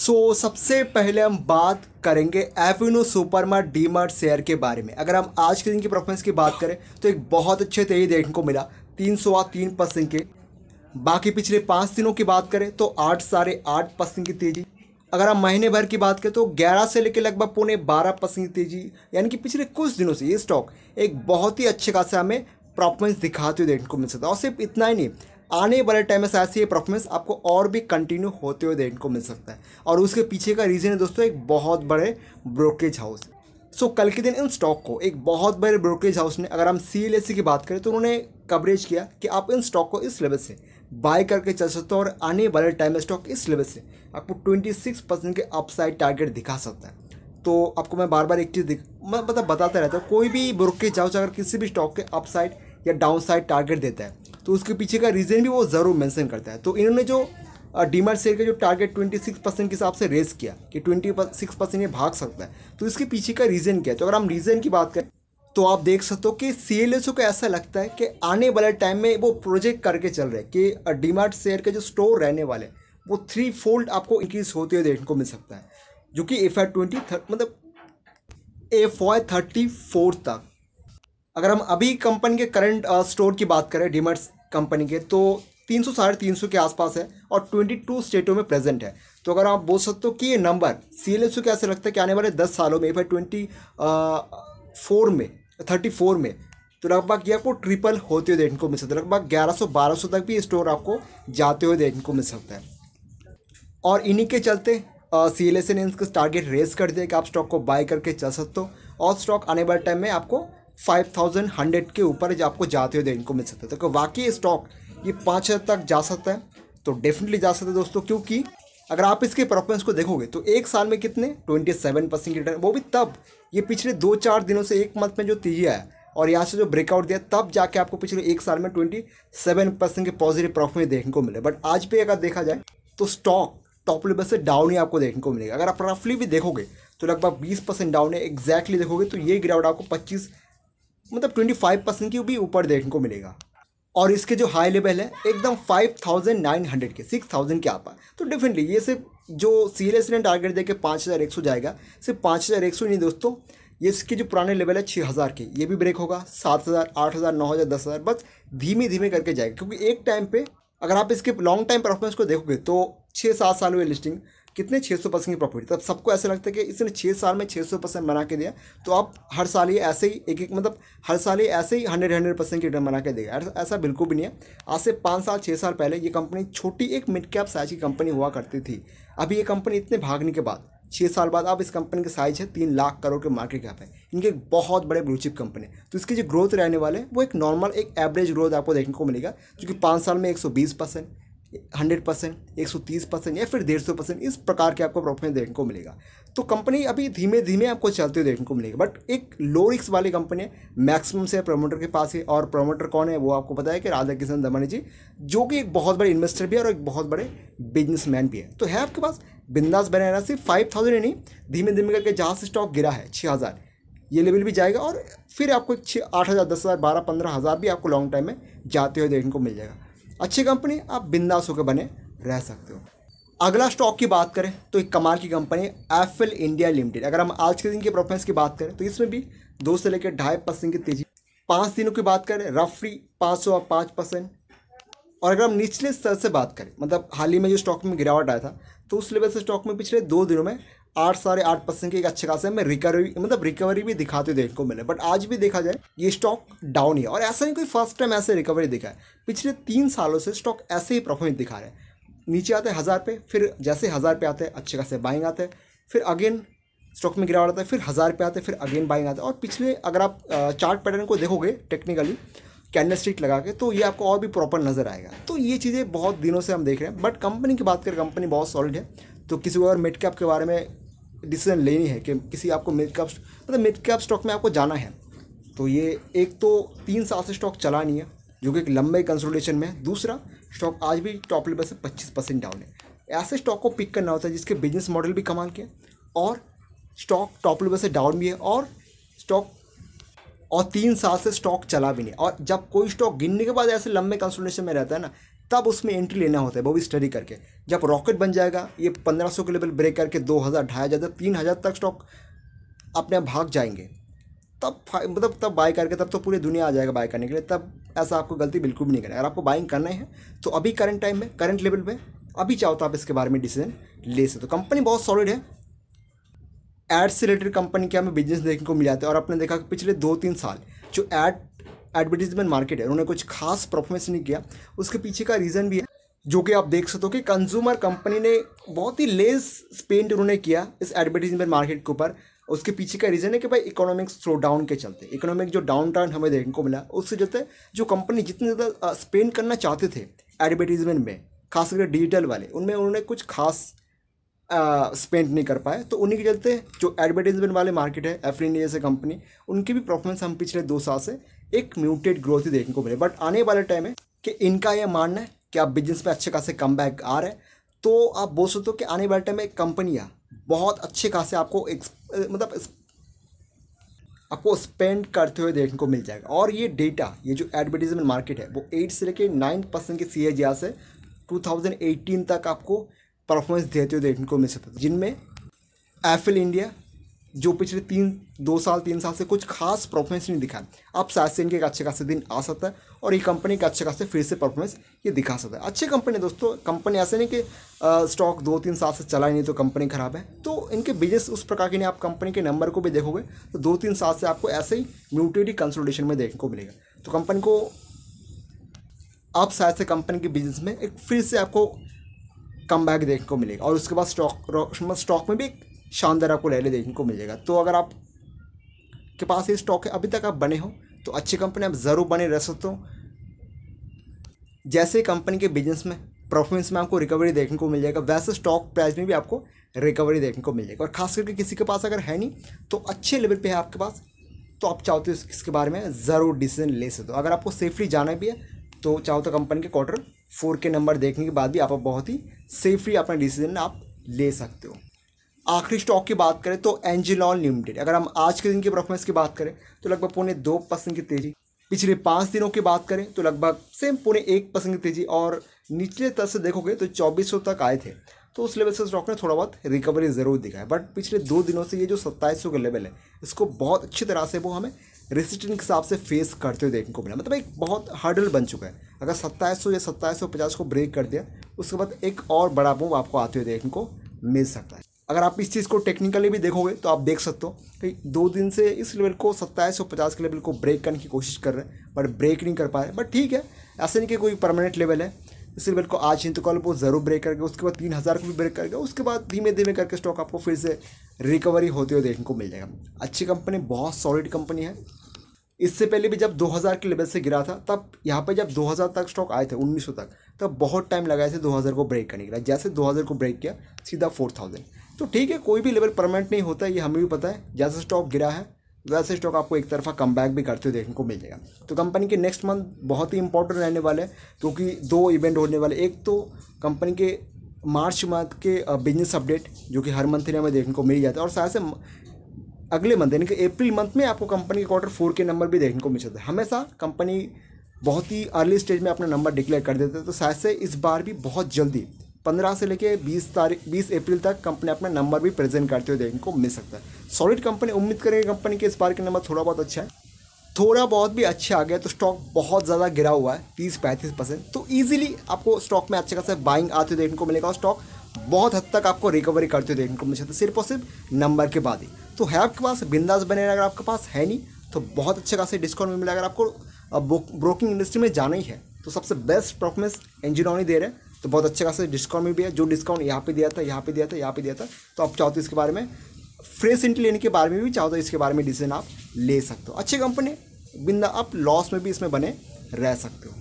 सो so, सबसे पहले हम बात करेंगे Avenue Supermarts D Mart share के बारे में अगर हम आज के दिन की परफॉर्मेंस की बात करें तो एक बहुत अच्छे तेजी देखने को मिला तीन सौ तीन परसेंट के बाकी पिछले पाँच दिनों की बात करें तो आठ साढ़े आठ परसेंट की तेज़ी अगर हम महीने भर की बात करें तो ग्यारह से लेकर लगभग पौने बारह परसेंट तेज़ी यानी कि पिछले कुछ दिनों से ये स्टॉक एक बहुत ही अच्छे खासा हमें परफॉर्मेंस दिखाते हुए देखने को मिल सकता है और सिर्फ इतना ही नहीं आने वाले टाइम में शायद से ये परफॉर्मेंस आपको और भी कंटिन्यू होते हुए देखने को मिल सकता है और उसके पीछे का रीज़न है दोस्तों एक बहुत बड़े ब्रोकरेज हाउस सो so, कल के दिन इन स्टॉक को एक बहुत बड़े ब्रोकरेज हाउस ने अगर हम सी की बात करें तो उन्होंने कवरेज किया कि आप इन स्टॉक को इस लेवल से बाय करके चल सकते हो और आने वाले टाइम में स्टॉक इस लेवल से आपको 26 परसेंट के अपसाइड टारगेट दिखा सकता है तो आपको मैं बार बार एक चीज़ दिख मैं मतलब बताता रहता हूँ कोई भी ब्रोकरेज हाउस अगर किसी भी स्टॉक के अपसाइड या डाउनसाइड टारगेट देता है तो उसके पीछे का रीज़न भी वो ज़रूर मेंशन करता है तो इन्होंने जो डीमार्ट शेयर का जो टारगेट 26 परसेंट के हिसाब से रेस किया कि 26 परसेंट ये भाग सकता है तो इसके पीछे का रीज़न क्या है तो अगर हम रीज़न की बात करें तो आप देख सकते हो कि सी एल को ऐसा लगता है कि आने वाले टाइम में वो प्रोजेक्ट करके चल रहे कि डीमार्ट शेयर के जो स्टोर रहने वाले वो थ्री फोल्ड आपको इंक्रीज होते हुए देखने को मिल सकता है जो कि एफ आई ट्वेंटी मतलब एफ वाई थर्टी फोर तक अगर हम अभी कंपनी के करंट स्टोर uh, की बात करें डीमर्ट्स कंपनी के तो तीन सौ साढ़े तीन सौ के आसपास है और ट्वेंटी टू स्टेटों में प्रेजेंट है तो अगर आप बोल सकते हो कि ये number C L S U कैसे लगता है कि आने वाले दस सालों में फिर ट्वेंटी फोर में थर्टी फोर में तो लगभग ये आपको ट्रिपल होते हुए देखने को मिल सकता है लगभग ग्यारह सौ बारह सौ तक भी स्टोर आपको जाते हुए देखने को मिल सकता है और इन्हीं के चलते सी एल एस ने इसका टारगेट रेस कर दिया कि आप स्टॉक को बाय करके चल सकते हो और स्टॉक आने वाले टाइम में आपको फाइव थाउजेंड हंड्रेड के ऊपर जो आपको जाते हुए देखने को मिल सकता है तो वाकई स्टॉक ये पाँच हज़ार तक जा सकता है तो डेफिनेटली जा सकता है दोस्तों क्योंकि अगर आप इसके परफॉर्मेंस को देखोगे तो एक साल में कितने ट्वेंटी सेवन परसेंट रिटर्न वो भी तब ये पिछले दो चार दिनों से एक मंथ में जो तेजी आया और यहाँ से जो ब्रेकआउट दिया तब जाके आपको पिछले एक साल में ट्वेंटी सेवन परसेंट के पॉजिटिव प्रॉफिट देखने को मिले बट आज भी अगर देखा जाए तो स्टॉक टॉप लेवल से डाउन ही आपको देखने को मिलेगा अगर आप रफली भी देखोगे तो लगभग बीस परसेंट डाउन है एग्जैक्टली देखोगे तो ये गिरावट आपको पच्चीस मतलब ट्वेंटी फाइव परसेंट के भी ऊपर देखने को मिलेगा और इसके जो हाई लेवल है एकदम फाइव थाउजेंड नाइन हंड्रेड के सिक्स थाउजेंड के आप तो डेफिनेटली ये सिर्फ जो सी एल एस ने टारगेट देखे पाँच हज़ार एक सौ जाएगा सिर्फ पाँच हज़ार एक सौ नहीं दोस्तों ये इसके जो पुराने लेवल है छः हज़ार के ये भी ब्रेक होगा सात हज़ार आठ हज़ार नौ हज़ार दस हज़ार बस धीमे धीमे करके जाएगा क्योंकि एक टाइम पे अगर आप इसके लॉन्ग टाइम परफॉर्मेंस को देखोगे तो छः सात साल हुए लिस्टिंग कितने 600 परसेंट की प्रॉफिट तब सबको ऐसे लगता है कि इसने छः साल में 600 परसेंट बना के दिया तो आप हर साल ही ऐसे ही एक एक मतलब हर साल ही ऐसे ही हंड्रेड हंड्रेड परसेंट की रिटर्न बना के देगा ऐसा बिल्कुल भी नहीं है आज से पाँच साल छः साल पहले ये कंपनी छोटी एक मिड कैप साइज की कंपनी हुआ करती थी अभी ये कंपनी इतने भागने के बाद छः साल बाद अब इस कंपनी की साइज है तीन लाख करोड़ के मार्केट कैप है इनके एक बहुत बड़े ब्लूचिप कंपनी तो इसकी जो ग्रोथ रहने वाले हैं वो एक नॉर्मल एक एवरेज ग्रोथ आपको देखने को मिलेगा क्योंकि पाँच साल में एक सौ बीस परसेंट हंड्रेड परसेंट एक सौ तीस परसेंट या फिर डेढ़ सौ परसेंट इस प्रकार के आपको प्रॉफिट देखने को मिलेगा तो कंपनी अभी धीमे धीमे आपको चलते हुए देखने को मिलेगी बट एक लो रिक्स वाली कंपनी है मैक्सिमम से प्रमोटर के पास है और प्रमोटर कौन है वो आपको पता है कि राधा किशन दमानी जी जो कि एक बहुत बड़े इन्वेस्टर भी है और एक बहुत बड़े बिजनेसमैन भी है तो है आपके पास बिंदास बनाना सिर्फ फाइव थाउजेंड यानी धीमे धीमे करके जहाँ से स्टॉक गिरा है छः हज़ार ये लेवल भी जाएगा और फिर आपको छः आठ हज़ार दस हज़ार बारह पंद्रह हज़ार भी आपको लॉन्ग टाइम में जाते हुए देखने को मिल जाएगा अच्छी कंपनी आप बिंदास होकर बने रह सकते हो अगला स्टॉक की बात करें तो एक कमाल की कंपनी एफिल इंडिया लिमिटेड अगर हम आज के दिन की परफॉर्मेंस की बात करें तो इसमें भी दो से लेकर ढाई परसेंट की तेजी पाँच दिनों की बात करें रफली पाँच सौ और पाँच परसेंट और अगर हम निचले स्तर से बात करें मतलब हाल ही में जो स्टॉक में गिरावट आया था तो उस लेवल से स्टॉक में पिछले दो दिनों में आठ साढ़े आठ परसेंट के एक अच्छे खासे में रिकवरी मतलब रिकवरी भी दिखाते देखने को मिले बट आज भी देखा जाए ये स्टॉक डाउन ही है और ऐसा नहीं कोई फर्स्ट टाइम ऐसे रिकवरी दिखा है पिछले तीन सालों से स्टॉक ऐसे ही परफॉर्मेंस दिखा रहे हैं नीचे आते हैं हज़ार पे फिर जैसे हज़ार पे आते हैं अच्छे खासे बाइंग आते हैं फिर अगेन स्टॉक में गिरावट आता है फिर हज़ार पे आते हैं फिर अगेन बाइंग आता है और पिछले अगर आप चार्ट पैटर्न को देखोगे टेक्निकली कैंडल स्टिक लगा के तो ये आपको और भी प्रॉपर नज़र आएगा तो ये चीज़ें बहुत दिनों से हम देख रहे हैं बट कंपनी की बात करें कंपनी बहुत सॉलिड है तो किसी और मिड कैप के बारे में डिसीजन लेनी है कि किसी आपको मिड कैप मतलब मिड कैप स्टॉक में आपको जाना है तो ये एक तो तीन साल से स्टॉक चला नहीं है जो कि एक लंबे कंसोलिडेशन में है दूसरा स्टॉक आज भी टॉप लेवल से पच्चीस परसेंट डाउन है ऐसे स्टॉक को पिक करना होता है जिसके बिजनेस मॉडल भी कमाल के और स्टॉक टॉप लेवल से डाउन भी है और स्टॉक और तीन साल से स्टॉक चला भी नहीं और जब कोई स्टॉक गिनने के बाद ऐसे लंबे कंसोलिडेशन में रहता है ना तब उसमें एंट्री लेना होता है वो भी स्टडी करके जब रॉकेट बन जाएगा ये पंद्रह सौ के लेवल ब्रेक करके दो हज़ार ढाई हज़ार तीन हज़ार तक स्टॉक अपने आप भाग जाएंगे तब मतलब तब बाय करके तब तो पूरी दुनिया आ जाएगा बाय करने के लिए तब ऐसा आपको गलती बिल्कुल भी नहीं करना अगर आपको बाइंग करना है तो अभी करंट टाइम में करंट लेवल में अभी चाहो तो आप इसके बारे में डिसीजन ले सकते हो कंपनी बहुत सॉलिड है एड्स से रिलेटेड कंपनी के हमें बिजनेस देखने को मिल जाते हैं और आपने देखा कि पिछले दो तीन साल जो एड एडवर्टीजमेंट मार्केट है उन्होंने कुछ खास परफॉर्मेंस नहीं किया उसके पीछे का रीज़न भी है जो कि आप देख सकते हो कि कंज्यूमर कंपनी ने बहुत ही लेस स्पेंड उन्होंने किया इस एडवर्टीजमेंट मार्केट के ऊपर उसके पीछे का रीज़न है कि भाई इकोनॉमिक स्लो डाउन के चलते इकोनॉमिक जो डाउन टाउन हमें देखने को मिला उससे चलते जो कंपनी जितने ज़्यादा स्पेंड करना चाहते थे एडवर्टीजमेंट में खास करके डिजिटल वाले उनमें उन्होंने कुछ खास स्पेंड नहीं कर पाए तो उन्हीं के चलते जो एडवर्टीजमेंट वाले मार्केट है एफ्रीन जैसे कंपनी उनकी भी परफॉर्मेंस हम पिछले दो साल से एक म्यूटेड ग्रोथ ही देखने को मिले बट आने वाले टाइम में कि इनका यह मानना है कि आप बिजनेस में अच्छे खासे कम बैक आ रहे हैं तो आप बोल सकते हो कि आने वाले टाइम में कंपनियाँ बहुत अच्छे खासे आपको एक, मतलब आपको स्पेंड करते हुए देखने को मिल जाएगा और ये डेटा ये जो एडवर्टीजमेंट मार्केट है वो एट से लेकर नाइन परसेंट के सी से 2018 तक आपको परफॉर्मेंस देते हुए देखने को मिल सकता है जिनमें एफिल इंडिया जो पिछले तीन दो साल तीन साल से कुछ खास परफॉर्मेंस नहीं दिखा अब शायद से इनके एक अच्छे खासे दिन आ सकता है और ये कंपनी का अच्छे खासे फिर से परफॉर्मेंस ये दिखा सकता है अच्छी कंपनी है दोस्तों कंपनी ऐसे नहीं कि स्टॉक दो तीन साल से चला ही नहीं तो कंपनी ख़राब है तो इनके बिजनेस उस प्रकार के नहीं आप कंपनी के नंबर को भी देखोगे तो दो तीन साल से आपको ऐसे ही म्यूटेटी कंसल्टेशन में देखने को मिलेगा तो कंपनी को आप शायद से कंपनी के बिजनेस में एक फिर से आपको कम बैक देखने को मिलेगा और उसके बाद स्टॉक स्टॉक में भी एक शानदार आपको रैली देखने को मिलेगा तो अगर आप के पास ये स्टॉक है अभी तक आप बने हो तो अच्छी कंपनी आप ज़रूर बने रह सकते हो जैसे कंपनी के बिजनेस में परफॉर्मेंस में आपको रिकवरी देखने को मिल जाएगा वैसे स्टॉक प्राइस में भी आपको रिकवरी देखने को मिल जाएगा और खास करके किसी के पास अगर है नहीं तो अच्छे लेवल पे है आपके पास तो आप चाहो तो इसके बारे में ज़रूर डिसीजन ले सकते हो अगर आपको सेफली जाना भी है तो चाहो तो कंपनी के क्वार्टर फोर के नंबर देखने के बाद भी आप बहुत ही सेफली अपना डिसीजन आप ले सकते हो आखिरी स्टॉक की बात करें तो एंजिलॉन लिमिटेड अगर हम आज के दिन की परफॉर्मेंस की बात करें तो लगभग पौने दो परसेंट की तेज़ी पिछले पाँच दिनों की बात करें तो लगभग सेम पुणे एक परसेंट की तेज़ी और निचले तरह से देखोगे तो चौबीस तक आए थे तो उस लेवल से स्टॉक ने थोड़ा बहुत रिकवरी ज़रूर दिखा है बट पिछले दो दिनों से ये जो सत्ताईस का लेवल है इसको बहुत अच्छी तरह से वो हमें रेसिस्टेंट के हिसाब से फेस करते हुए देखने को मिला मतलब एक बहुत हर्डल बन चुका है अगर सत्ताईस या सत्ताईस को ब्रेक कर दिया उसके बाद एक और बड़ा बूम आपको आते हुए देखने को मिल सकता है अगर आप इस चीज़ को टेक्निकली भी देखोगे तो आप देख सकते हो कि दो दिन से इस लेवल को सत्ताईस सौ पचास के लेवल को ब्रेक करने की कोशिश कर रहे हैं बट ब्रेक नहीं कर पा रहे बट ठीक है ऐसे नहीं कि कोई परमानेंट लेवल है इस लेवल को आज ही तो कल वो ज़रूर ब्रेक कर गया उसके बाद तीन हज़ार को भी ब्रेक कर गया उसके बाद धीमे धीमे करके स्टॉक आपको फिर से रिकवरी होते हुए देखने को मिल जाएगा अच्छी कंपनी बहुत सॉलिड कंपनी है इससे पहले भी जब 2000 के लेवल से गिरा था तब यहाँ पर जब 2000 तक स्टॉक आए थे 1900 तक तब बहुत टाइम लगाए थे 2000 को ब्रेक करने के लिए जैसे 2000 को ब्रेक किया सीधा 4000 तो ठीक है कोई भी लेवल परमानेंट नहीं होता है ये हमें भी पता है जैसे स्टॉक गिरा है वैसे स्टॉक आपको एक तरफा कम भी करते हुए देखने को मिल जाएगा तो कंपनी के नेक्स्ट मंथ बहुत ही इंपॉर्टेंट रहने वाले हैं क्योंकि दो इवेंट होने वाले एक तो कंपनी के मार्च मंथ के बिजनेस अपडेट जो कि हर मंथ ही हमें देखने को मिल जाता है और शायद से अगले मंथ यानी कि अप्रैल मंथ में आपको कंपनी के क्वार्टर फोर के नंबर भी देखने को मिल सकते हैं हमेशा कंपनी बहुत ही अर्ली स्टेज में अपना नंबर डिक्लेयर कर देते हैं तो शायद से इस बार भी बहुत जल्दी पंद्रह से लेके बीस तारीख बीस अप्रैल तक कंपनी अपना नंबर भी प्रेजेंट करते हुए देखने को मिल सकता है सॉलिड कंपनी उम्मीद करेंगे कंपनी के इस बार के नंबर थोड़ा बहुत अच्छा है थोड़ा बहुत भी अच्छा आ गया तो स्टॉक बहुत ज़्यादा गिरा हुआ है तीस पैंतीस परसेंट तो ईजिली आपको स्टॉक में अच्छे खासा बाइंग आते हुए देखने को मिलेगा और स्टॉक बहुत हद तक आपको रिकवरी करते हुए देखने को मिल सकता है सिर्फ और सिर्फ नंबर के बाद ही तो है आपके पास बिंदास बने अगर आपके पास है नहीं तो बहुत अच्छे खासे डिस्काउंट मिलेगा अगर आपको ब्रोकिंग इंडस्ट्री में जाना ही है तो सबसे बेस्ट परफॉर्मेंस एनजीओ दे रहे हैं तो बहुत अच्छे खासा डिस्काउंट में भी है जो डिस्काउंट यहाँ पे दिया था यहाँ पे दिया था यहाँ पे दिया था तो आप चाहो तो इसके बारे में फ्रेश इंटी लेने के बारे में भी चाहो तो इसके बारे में डिसीजन आप ले सकते हो अच्छी कंपनी बिंदा आप लॉस में भी इसमें बने रह सकते हो